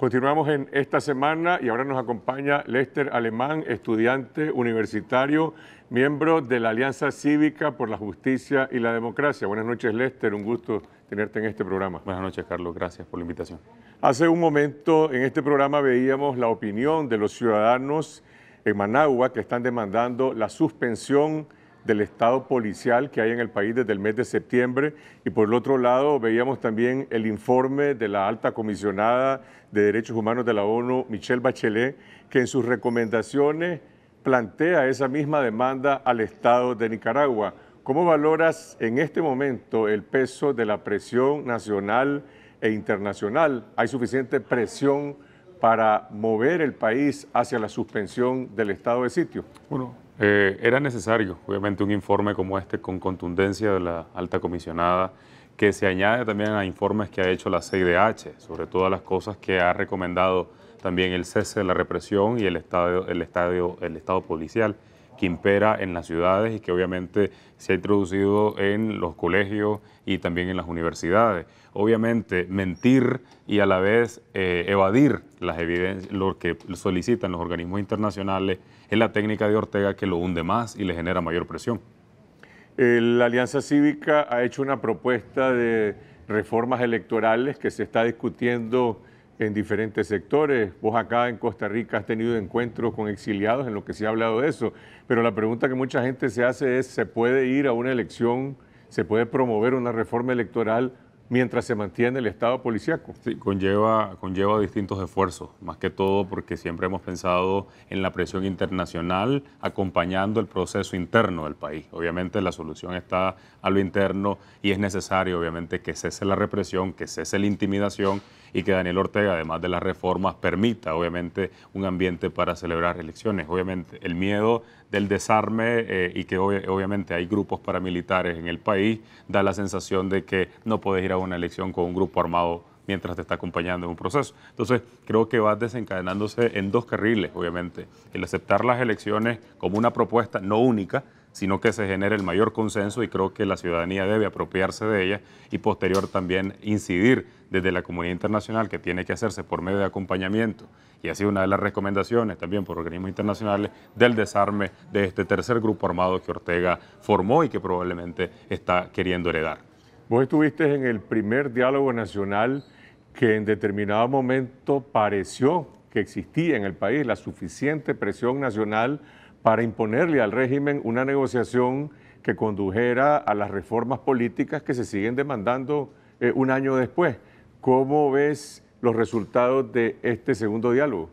Continuamos en esta semana y ahora nos acompaña Lester Alemán, estudiante universitario, miembro de la Alianza Cívica por la Justicia y la Democracia. Buenas noches, Lester, un gusto tenerte en este programa. Buenas noches, Carlos, gracias por la invitación. Hace un momento en este programa veíamos la opinión de los ciudadanos en Managua que están demandando la suspensión del Estado policial que hay en el país desde el mes de septiembre. Y por el otro lado, veíamos también el informe de la alta comisionada de Derechos Humanos de la ONU, Michelle Bachelet, que en sus recomendaciones plantea esa misma demanda al Estado de Nicaragua. ¿Cómo valoras en este momento el peso de la presión nacional e internacional? ¿Hay suficiente presión para mover el país hacia la suspensión del estado de sitio? Eh, era necesario, obviamente, un informe como este con contundencia de la alta comisionada, que se añade también a informes que ha hecho la CIDH, sobre todas las cosas que ha recomendado también el cese de la represión y el el el estado policial que impera en las ciudades y que obviamente se ha introducido en los colegios y también en las universidades. Obviamente, mentir y a la vez eh, evadir las evidencias, lo que solicitan los organismos internacionales, es la técnica de Ortega que lo hunde más y le genera mayor presión. Eh, la Alianza Cívica ha hecho una propuesta de reformas electorales que se está discutiendo en diferentes sectores. Vos acá en Costa Rica has tenido encuentros con exiliados en lo que se ha hablado de eso, pero la pregunta que mucha gente se hace es, ¿se puede ir a una elección, se puede promover una reforma electoral mientras se mantiene el estado policíaco. Sí, conlleva, conlleva distintos esfuerzos, más que todo porque siempre hemos pensado en la presión internacional acompañando el proceso interno del país. Obviamente la solución está a lo interno y es necesario obviamente que cese la represión, que cese la intimidación y que Daniel Ortega, además de las reformas, permita obviamente un ambiente para celebrar elecciones. Obviamente el miedo del desarme eh, y que obviamente hay grupos paramilitares en el país, da la sensación de que no puedes ir a una elección con un grupo armado mientras te está acompañando en un proceso. Entonces, creo que va desencadenándose en dos carriles, obviamente. El aceptar las elecciones como una propuesta no única, sino que se genere el mayor consenso y creo que la ciudadanía debe apropiarse de ella y posterior también incidir desde la comunidad internacional que tiene que hacerse por medio de acompañamiento. Y ha sido una de las recomendaciones también por organismos internacionales del desarme de este tercer grupo armado que Ortega formó y que probablemente está queriendo heredar. Vos estuviste en el primer diálogo nacional que en determinado momento pareció que existía en el país la suficiente presión nacional para imponerle al régimen una negociación que condujera a las reformas políticas que se siguen demandando eh, un año después. ¿Cómo ves los resultados de este segundo diálogo?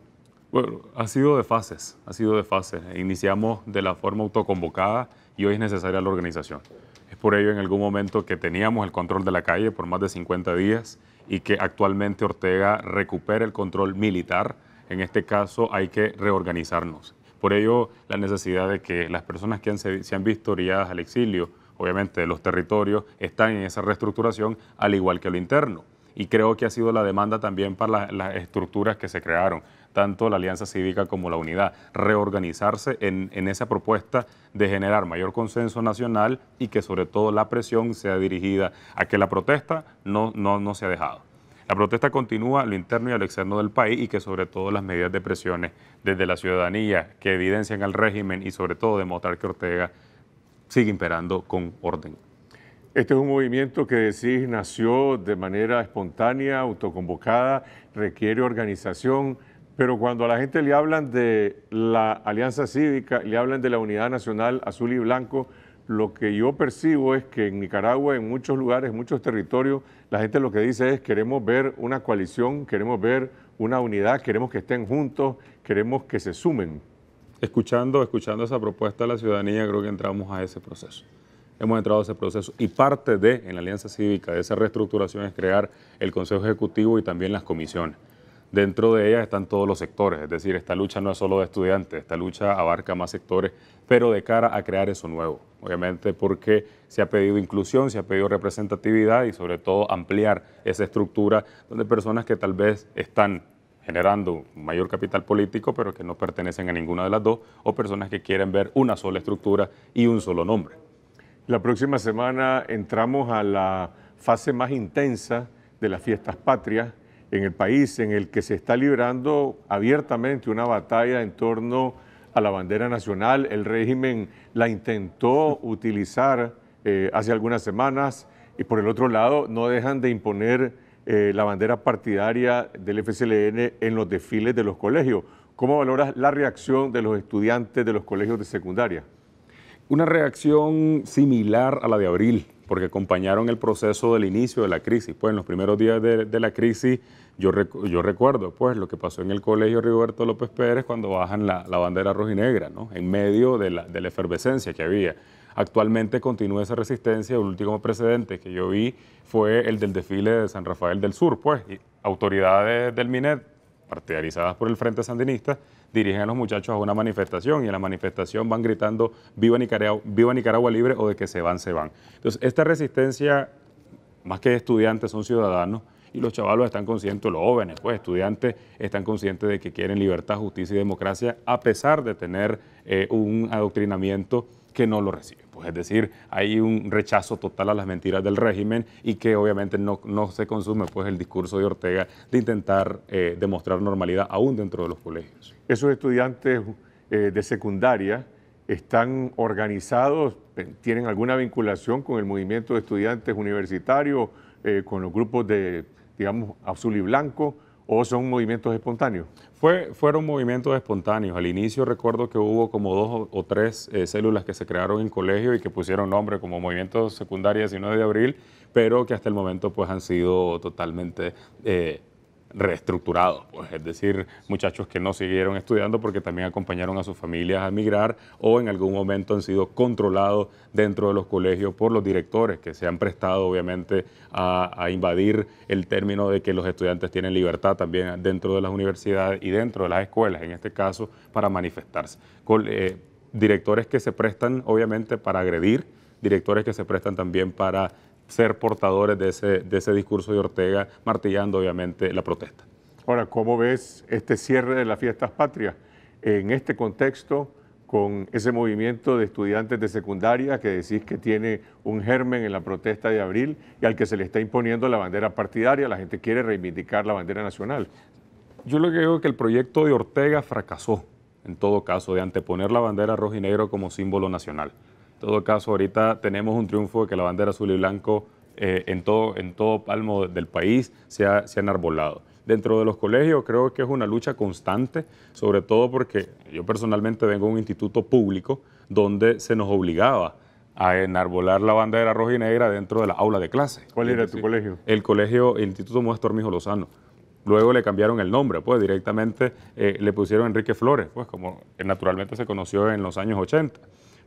Bueno, ha sido de fases, ha sido de fases. Iniciamos de la forma autoconvocada y hoy es necesaria la organización. Es por ello en algún momento que teníamos el control de la calle por más de 50 días y que actualmente Ortega recupera el control militar. En este caso hay que reorganizarnos por ello, la necesidad de que las personas que se han visto orilladas al exilio, obviamente de los territorios, están en esa reestructuración, al igual que lo interno. Y creo que ha sido la demanda también para las estructuras que se crearon, tanto la Alianza Cívica como la Unidad, reorganizarse en, en esa propuesta de generar mayor consenso nacional y que sobre todo la presión sea dirigida a que la protesta no, no, no se ha dejado. La protesta continúa a lo interno y al externo del país y que sobre todo las medidas de presiones desde la ciudadanía que evidencian al régimen y sobre todo demostrar que Ortega sigue imperando con orden. Este es un movimiento que decís nació de manera espontánea, autoconvocada, requiere organización, pero cuando a la gente le hablan de la Alianza Cívica, le hablan de la Unidad Nacional Azul y Blanco, lo que yo percibo es que en Nicaragua, en muchos lugares, en muchos territorios, la gente lo que dice es queremos ver una coalición, queremos ver una unidad, queremos que estén juntos, queremos que se sumen. Escuchando, escuchando esa propuesta de la ciudadanía, creo que entramos a ese proceso. Hemos entrado a ese proceso y parte de, en la Alianza Cívica, de esa reestructuración es crear el Consejo Ejecutivo y también las comisiones. Dentro de ella están todos los sectores, es decir, esta lucha no es solo de estudiantes, esta lucha abarca más sectores, pero de cara a crear eso nuevo, obviamente porque se ha pedido inclusión, se ha pedido representatividad y sobre todo ampliar esa estructura donde personas que tal vez están generando mayor capital político, pero que no pertenecen a ninguna de las dos, o personas que quieren ver una sola estructura y un solo nombre. La próxima semana entramos a la fase más intensa de las fiestas patrias, en el país en el que se está librando abiertamente una batalla en torno a la bandera nacional. El régimen la intentó utilizar eh, hace algunas semanas y por el otro lado no dejan de imponer eh, la bandera partidaria del FCLN en los desfiles de los colegios. ¿Cómo valoras la reacción de los estudiantes de los colegios de secundaria? Una reacción similar a la de abril, porque acompañaron el proceso del inicio de la crisis. Pues en los primeros días de, la crisis yo, yo recuerdo pues lo que pasó en el colegio Rigoberto López Pérez cuando bajan la, la bandera rojinegra, ¿no? en medio de la, de la efervescencia que había. Actualmente continúa esa resistencia. El último precedente que yo vi fue el del desfile de San Rafael del Sur, pues, y autoridades del MINET partidarizadas por el Frente Sandinista, dirigen a los muchachos a una manifestación y en la manifestación van gritando viva Nicaragua, viva Nicaragua libre o de que se van, se van. Entonces, esta resistencia, más que estudiantes, son ciudadanos y los chavalos están conscientes, los jóvenes, pues estudiantes, están conscientes de que quieren libertad, justicia y democracia a pesar de tener eh, un adoctrinamiento que no lo recibe. Pues, es decir, hay un rechazo total a las mentiras del régimen y que obviamente no, se consume pues, el discurso de Ortega de intentar eh, demostrar normalidad aún dentro de los colegios. Esos estudiantes eh, de secundaria están organizados, tienen alguna vinculación con el movimiento de estudiantes universitarios, eh, con los grupos de, digamos, azul y blanco o son movimientos espontáneos? fueron movimientos espontáneos. Al inicio recuerdo que hubo como dos o, tres eh, células que se crearon en colegio y que pusieron nombre como Movimiento Secundario 19 de Abril, pero que hasta el momento pues han sido totalmente... Eh, reestructurados, pues es decir, muchachos que no siguieron estudiando porque también acompañaron a sus familias a migrar o en algún momento han sido controlados dentro de los colegios por los directores que se han prestado obviamente a, invadir el término de que los estudiantes tienen libertad también dentro de las universidades y dentro de las escuelas, en este caso, para manifestarse. Eh, directores que se prestan obviamente para agredir, directores que se prestan también para ser portadores de ese, de ese discurso de Ortega, martillando obviamente la protesta. Ahora, ¿cómo ves este cierre de las fiestas patrias en este contexto con ese movimiento de estudiantes de secundaria que decís que tiene un germen en la protesta de abril y al que se le está imponiendo la bandera partidaria? La gente quiere reivindicar la bandera nacional. Yo lo que digo es que el proyecto de Ortega fracasó, en todo caso, de anteponer la bandera roja y negro como símbolo nacional todo caso, ahorita tenemos un triunfo de que la bandera azul y blanco eh, en, todo, en todo palmo del país se ha, enarbolado. Dentro de los colegios creo que es una lucha constante, sobre todo porque yo personalmente vengo de un instituto público donde se nos obligaba a enarbolar la bandera roja y negra dentro de la aula de clase. ¿Cuál era tu colegio? El colegio, Instituto Modesto Mijo Lozano. Luego le cambiaron el nombre, pues directamente eh, le pusieron Enrique Flores, pues como naturalmente se conoció en los años 80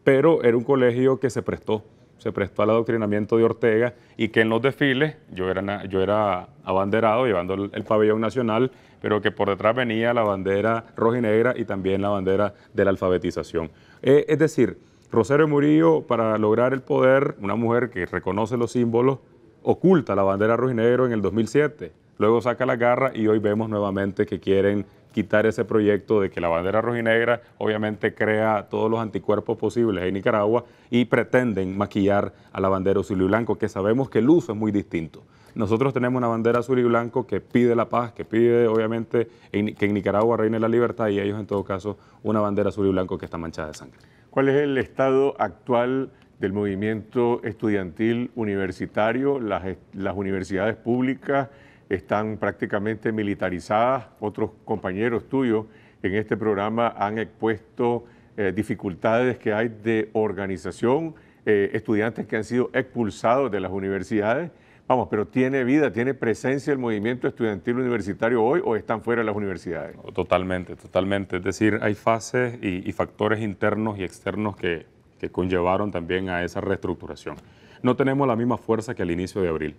pero era un colegio que se prestó, se prestó al adoctrinamiento de Ortega y que en los desfiles yo era, yo era abanderado llevando el, pabellón nacional, pero que por detrás venía la bandera roja y negra y también la bandera de la alfabetización. Eh, es decir, Rosario Murillo, para lograr el poder, una mujer que reconoce los símbolos, oculta la bandera roja y negra en el 2007, luego saca la garra y hoy vemos nuevamente que quieren quitar ese proyecto de que la bandera rojinegra obviamente crea todos los anticuerpos posibles en Nicaragua y pretenden maquillar a la bandera azul y blanco, que sabemos que el uso es muy distinto. Nosotros tenemos una bandera azul y blanco que pide la paz, que pide obviamente que en Nicaragua reine la libertad y ellos en todo caso una bandera azul y blanco que está manchada de sangre. ¿Cuál es el estado actual del movimiento estudiantil universitario, las, las universidades públicas? están prácticamente militarizadas. Otros compañeros tuyos en este programa han expuesto eh, dificultades que hay de organización, eh, estudiantes que han sido expulsados de las universidades. Vamos, pero ¿tiene vida, tiene presencia el movimiento estudiantil universitario hoy o están fuera de las universidades? totalmente, totalmente. Es decir, hay fases y, y factores internos y externos que, que conllevaron también a esa reestructuración. No tenemos la misma fuerza que al inicio de abril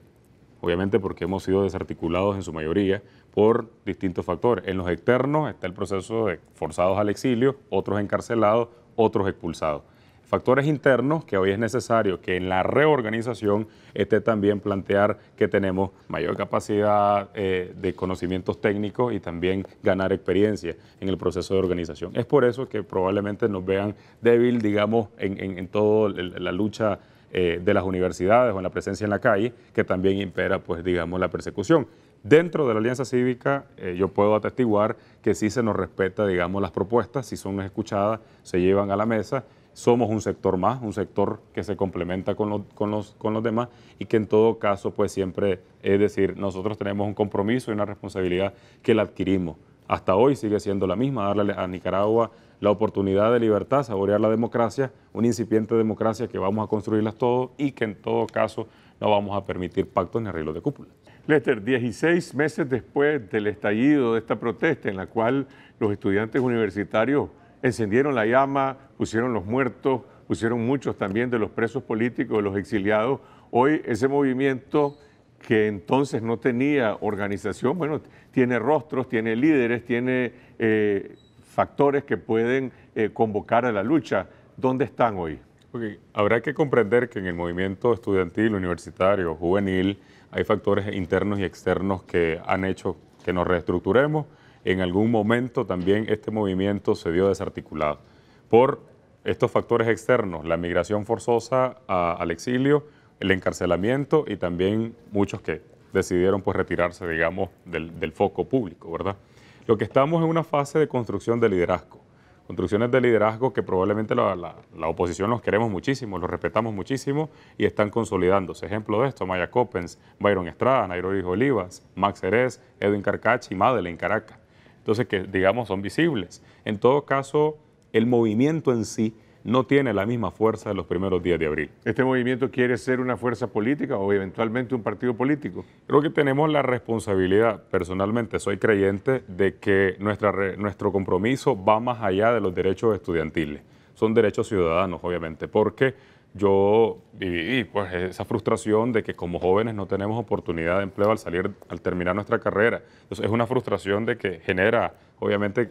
obviamente porque hemos sido desarticulados en su mayoría por distintos factores. En los externos está el proceso de forzados al exilio, otros encarcelados, otros expulsados. Factores internos que hoy es necesario que en la reorganización esté también plantear que tenemos mayor capacidad eh, de conocimientos técnicos y también ganar experiencia en el proceso de organización. Es por eso que probablemente nos vean débil, digamos, en, en toda la lucha eh, de las universidades o en la presencia en la calle, que también impera, pues digamos, la persecución. Dentro de la Alianza Cívica eh, yo puedo atestiguar que sí se nos respeta, digamos, las propuestas, si son escuchadas, se llevan a la mesa, somos un sector más, un sector que se complementa con, los, con los demás y que en todo caso, pues siempre, es decir, nosotros tenemos un compromiso y una responsabilidad que la adquirimos. Hasta hoy sigue siendo la misma, darle a Nicaragua la oportunidad de libertad, saborear la democracia, una incipiente democracia que vamos a construirlas todos y que en todo caso no vamos a permitir pactos ni arreglos de cúpula. Lester, 16 meses después del estallido de esta protesta en la cual los estudiantes universitarios encendieron la llama, pusieron los muertos, pusieron muchos también de los presos políticos, de los exiliados, hoy ese movimiento que entonces no tenía organización, bueno, tiene rostros, tiene líderes, tiene... Eh, factores que pueden eh, convocar a la lucha. ¿Dónde están hoy? Habrá que comprender que en el movimiento estudiantil, universitario, juvenil, hay factores internos y externos que han hecho que nos reestructuremos. En algún momento también este movimiento se vio desarticulado por estos factores externos, la migración forzosa al exilio, el encarcelamiento y también muchos que decidieron pues retirarse, digamos, del, del foco público, ¿verdad? Lo que estamos en una fase de construcción de liderazgo. Construcciones de liderazgo que probablemente la, oposición los queremos muchísimo, los respetamos muchísimo y están consolidándose. Ejemplo de esto, Maya Coppens, Byron Estrada, Nairobi Olivas, Max Heres, Edwin Carcachi y Madeleine Caracas. Entonces, que digamos son visibles. En todo caso, el movimiento en sí no tiene la misma fuerza de los primeros días de abril. ¿Este movimiento quiere ser una fuerza política o eventualmente un partido político? Creo que tenemos la responsabilidad, personalmente soy creyente, de que nuestra, nuestro compromiso va más allá de los derechos estudiantiles. Son derechos ciudadanos, obviamente, porque yo viví pues, esa frustración de que como jóvenes no tenemos oportunidad de empleo al salir, al terminar nuestra carrera. Entonces, es una frustración de que genera, obviamente,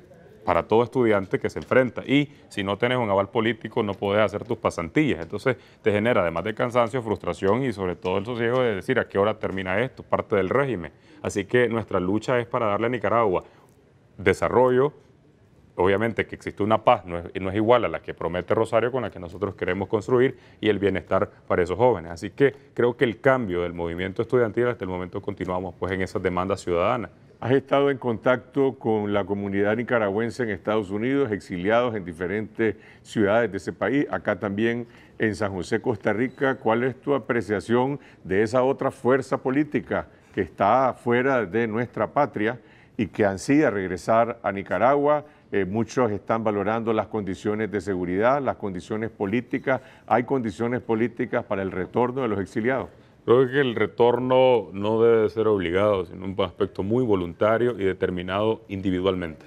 para todo estudiante que se enfrenta. Y si no tienes un aval político, no puedes hacer tus pasantillas, Entonces te genera, además de cansancio, frustración y sobre todo el sosiego de decir a qué hora termina esto, parte del régimen. Así que nuestra lucha es para darle a Nicaragua desarrollo, obviamente que existe una paz, no es, no es, igual a la que promete Rosario con la que nosotros queremos construir y el bienestar para esos jóvenes. Así que creo que el cambio del movimiento estudiantil hasta el momento continuamos pues en esas demandas ciudadanas. Has estado en contacto con la comunidad nicaragüense en Estados Unidos, exiliados en diferentes ciudades de ese país, acá también en San José, Costa Rica. ¿Cuál es tu apreciación de esa otra fuerza política que está fuera de nuestra patria y que ansía regresar a Nicaragua? Eh, muchos están valorando las condiciones de seguridad, las condiciones políticas. ¿Hay condiciones políticas para el retorno de los exiliados? Creo que el retorno no debe ser obligado, sino un aspecto muy voluntario y determinado individualmente.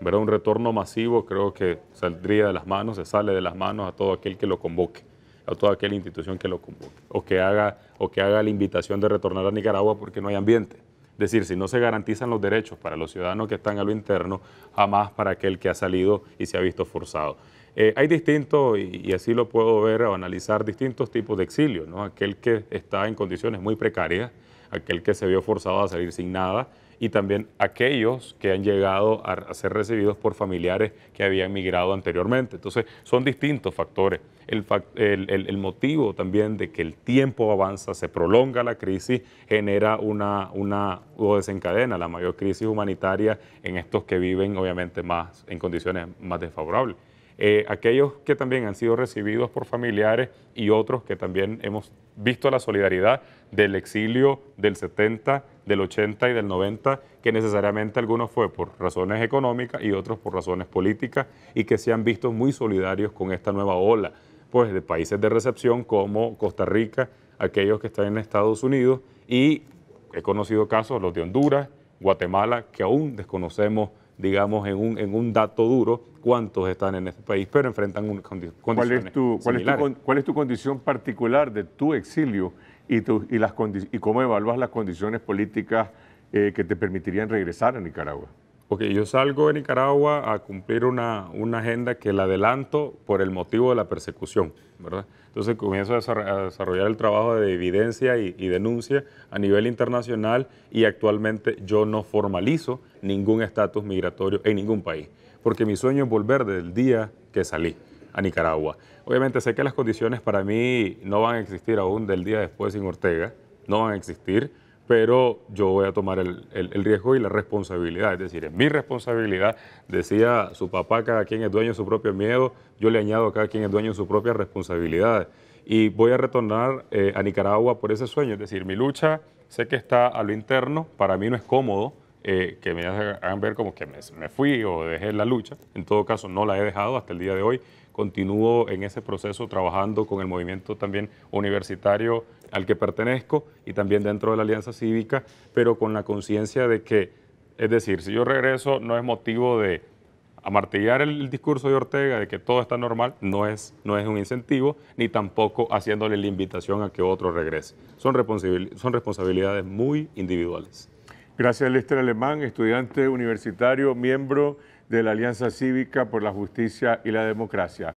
¿Verdad? Un retorno masivo creo que saldría de las manos, se sale de las manos a todo aquel que lo convoque, a toda aquella institución que lo convoque, o que haga, o que haga la invitación de retornar a Nicaragua porque no hay ambiente. Es decir, si no se garantizan los derechos para los ciudadanos que están a lo interno, jamás para aquel que ha salido y se ha visto forzado. Eh, hay distintos, y, así lo puedo ver o analizar, distintos tipos de exilio, ¿no? Aquel que está en condiciones muy precarias, aquel que se vio forzado a salir sin nada, y también aquellos que han llegado a ser recibidos por familiares que habían migrado anteriormente. Entonces, son distintos factores. El, motivo también de que el tiempo avanza, se prolonga la crisis, genera una, o desencadena la mayor crisis humanitaria en estos que viven obviamente más en condiciones más desfavorables. Eh, aquellos que también han sido recibidos por familiares y otros que también hemos visto la solidaridad del exilio del 70, del 80 y del 90, que necesariamente algunos fue por razones económicas y otros por razones políticas y que se han visto muy solidarios con esta nueva ola, pues de países de recepción como Costa Rica, aquellos que están en Estados Unidos y he conocido casos, los de Honduras, Guatemala, que aún desconocemos digamos, en un, en un dato duro cuántos están en este país, pero enfrentan un, condiciones ¿Cuál es, tu, cuál, es tu, condición particular de tu exilio y, tu, y, las y cómo evalúas las condiciones políticas eh, que te permitirían regresar a Nicaragua? porque yo salgo de Nicaragua a cumplir una, agenda que la adelanto por el motivo de la persecución, ¿verdad? Entonces comienzo a desarrollar el trabajo de evidencia y, denuncia a nivel internacional y actualmente yo no formalizo ningún estatus migratorio en ningún país, porque mi sueño es volver del día que salí a Nicaragua. Obviamente sé que las condiciones para mí no van a existir aún del día después sin Ortega, no van a existir, pero yo voy a tomar el, riesgo y la responsabilidad. Es decir, es mi responsabilidad. Decía su papá, cada quien es dueño de su propio miedo. Yo le añado, a cada quien es dueño de su propia responsabilidad. Y voy a retornar eh, a Nicaragua por ese sueño. Es decir, mi lucha sé que está a lo interno. Para mí no es cómodo eh, que me hagan ver como que me, me fui o dejé la lucha. En todo caso, no la he dejado hasta el día de hoy continúo en ese proceso trabajando con el movimiento también universitario al que pertenezco y también dentro de la Alianza Cívica, pero con la conciencia de que, es decir, si yo regreso no es motivo de amartillar el, discurso de Ortega de que todo está normal, no es, no es un incentivo, ni tampoco haciéndole la invitación a que otro regrese. Son, son responsabilidades muy individuales. Gracias, Lester Alemán, estudiante universitario, miembro de la Alianza Cívica por la Justicia y la Democracia.